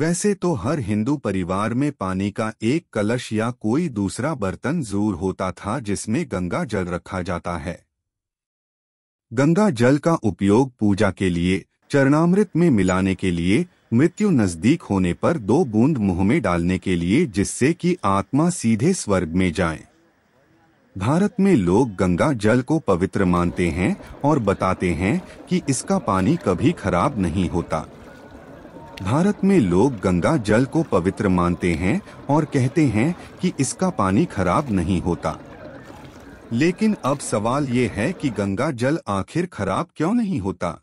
वैसे तो हर हिंदू परिवार में पानी का एक कलश या कोई दूसरा बर्तन जरूर होता था जिसमें गंगा जल रखा जाता है गंगा जल का उपयोग पूजा के लिए चरणामृत में मिलाने के लिए मृत्यु नजदीक होने पर दो बूंद मुंह में डालने के लिए जिससे कि आत्मा सीधे स्वर्ग में जाए भारत में लोग गंगा जल को पवित्र मानते हैं और बताते हैं कि इसका पानी कभी खराब नहीं होता भारत में लोग गंगा जल को पवित्र मानते हैं और कहते हैं कि इसका पानी खराब नहीं होता लेकिन अब सवाल ये है कि गंगा जल आखिर खराब क्यों नहीं होता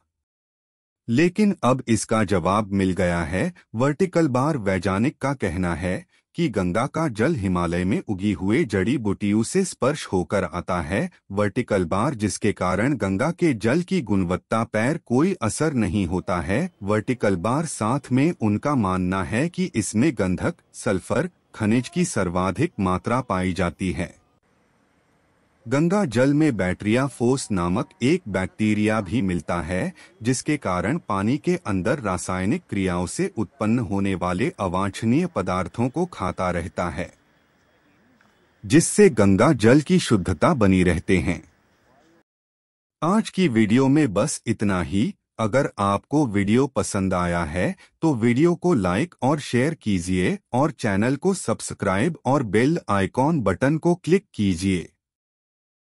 लेकिन अब इसका जवाब मिल गया है वर्टिकल बार वैज्ञानिक का कहना है कि गंगा का जल हिमालय में उगी हुए जड़ी बूटियों से स्पर्श होकर आता है वर्टिकल बार जिसके कारण गंगा के जल की गुणवत्ता पर कोई असर नहीं होता है वर्टिकल बार साथ में उनका मानना है कि इसमें गंधक सल्फर खनिज की सर्वाधिक मात्रा पाई जाती है गंगा जल में बैटरिया फोस नामक एक बैक्टीरिया भी मिलता है जिसके कारण पानी के अंदर रासायनिक क्रियाओं से उत्पन्न होने वाले अवांछनीय पदार्थों को खाता रहता है जिससे गंगा जल की शुद्धता बनी रहते हैं आज की वीडियो में बस इतना ही अगर आपको वीडियो पसंद आया है तो वीडियो को लाइक और शेयर कीजिए और चैनल को सब्सक्राइब और बेल आइकॉन बटन को क्लिक कीजिए